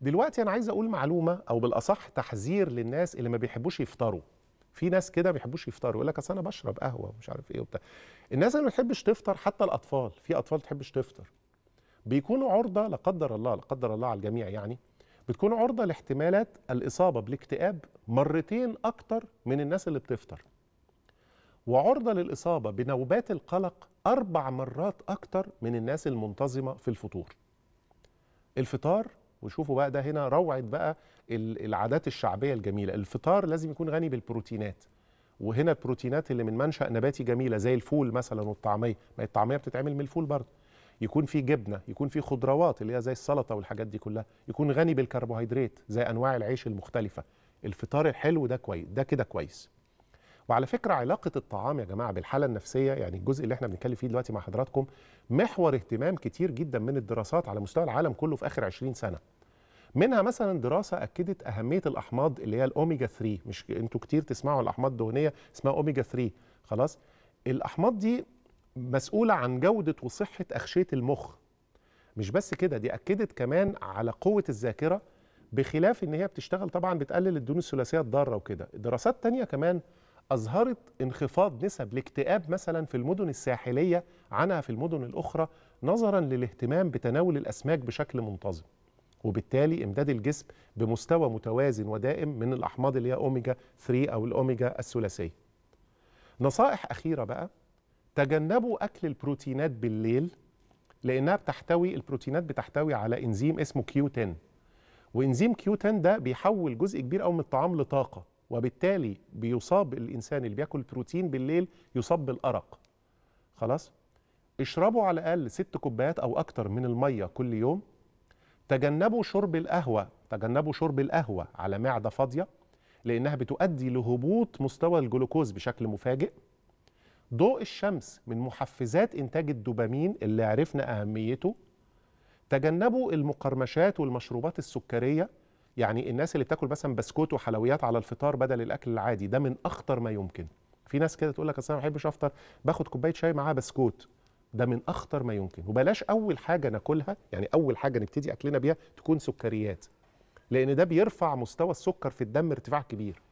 دلوقتي انا عايز اقول معلومه او بالاصح تحذير للناس اللي ما بيحبوش يفطروا في ناس كده ما بيحبوش يفطروا يقول لك اصل انا بشرب قهوه ومش عارف ايه وبتاع الناس اللي ما بتحبش تفطر حتى الاطفال في اطفال ما بتحبش تفطر بيكونوا عرضه لا قدر الله لا قدر الله على الجميع يعني بتكون عرضه لاحتمالات الاصابه بالاكتئاب مرتين اكتر من الناس اللي بتفطر وعرضه للاصابه بنوبات القلق اربع مرات اكتر من الناس المنتظمه في الفطور الفطار وشوفوا بقى ده هنا روعه بقى العادات الشعبيه الجميله الفطار لازم يكون غني بالبروتينات وهنا البروتينات اللي من منشا نباتي جميله زي الفول مثلا والطعميه ما الطعميه بتتعمل من الفول برضه يكون في جبنه يكون في خضروات اللي هي زي السلطه والحاجات دي كلها يكون غني بالكربوهيدرات زي انواع العيش المختلفه الفطار الحلو ده كويس ده كده كويس وعلى فكره علاقه الطعام يا جماعه بالحاله النفسيه يعني الجزء اللي احنا بنتكلم فيه دلوقتي مع حضراتكم محور اهتمام كتير جدا من الدراسات على مستوى العالم كله في اخر 20 سنه منها مثلا دراسه اكدت اهميه الاحماض اللي هي الاوميجا 3 مش انتوا كتير تسمعوا الاحماض الدهنيه اسمها اوميجا 3 خلاص الاحماض دي مسؤوله عن جوده وصحه اغشيه المخ مش بس كده دي اكدت كمان على قوه الذاكره بخلاف ان هي بتشتغل طبعا بتقلل الدهون الثلاثيه الضاره وكده دراسات تانية كمان أظهرت انخفاض نسب الاكتئاب مثلا في المدن الساحلية عنها في المدن الأخرى نظرا للاهتمام بتناول الأسماك بشكل منتظم وبالتالي امداد الجسم بمستوى متوازن ودائم من الأحماض اللي هي أوميجا 3 أو الأوميجا الثلاثية نصائح أخيرة بقى تجنبوا أكل البروتينات بالليل لأنها بتحتوي البروتينات بتحتوي على إنزيم اسمه كيو 10 وإنزيم كيو 10 ده بيحول جزء كبير أو من الطعام لطاقة وبالتالي بيصاب الانسان اللي بياكل بروتين بالليل يصاب بالارق خلاص اشربوا على الاقل ست كوبايات او اكتر من الميه كل يوم تجنبوا شرب القهوه تجنبوا شرب القهوه على معده فاضيه لانها بتؤدي لهبوط مستوى الجلوكوز بشكل مفاجئ ضوء الشمس من محفزات انتاج الدوبامين اللي عرفنا اهميته تجنبوا المقرمشات والمشروبات السكريه يعني الناس اللي بتاكل مثلا بسكوت وحلويات على الفطار بدل الاكل العادي ده من اخطر ما يمكن في ناس كده تقول لك اصل انا ما بحبش افطر باخد كوبايه شاي معاها بسكوت ده من اخطر ما يمكن وبلاش اول حاجه ناكلها يعني اول حاجه نبتدي اكلنا بيها تكون سكريات لان ده بيرفع مستوى السكر في الدم ارتفاع كبير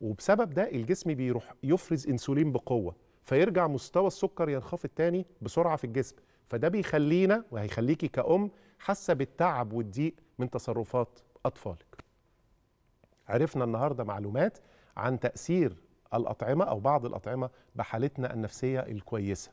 وبسبب ده الجسم بيروح يفرز انسولين بقوه فيرجع مستوى السكر ينخفض تاني بسرعه في الجسم فده بيخلينا وهيخليكي كأم حاسه بالتعب والضيق من تصرفات أطفالك عرفنا النهاردة معلومات عن تأثير الأطعمة أو بعض الأطعمة بحالتنا النفسية الكويسة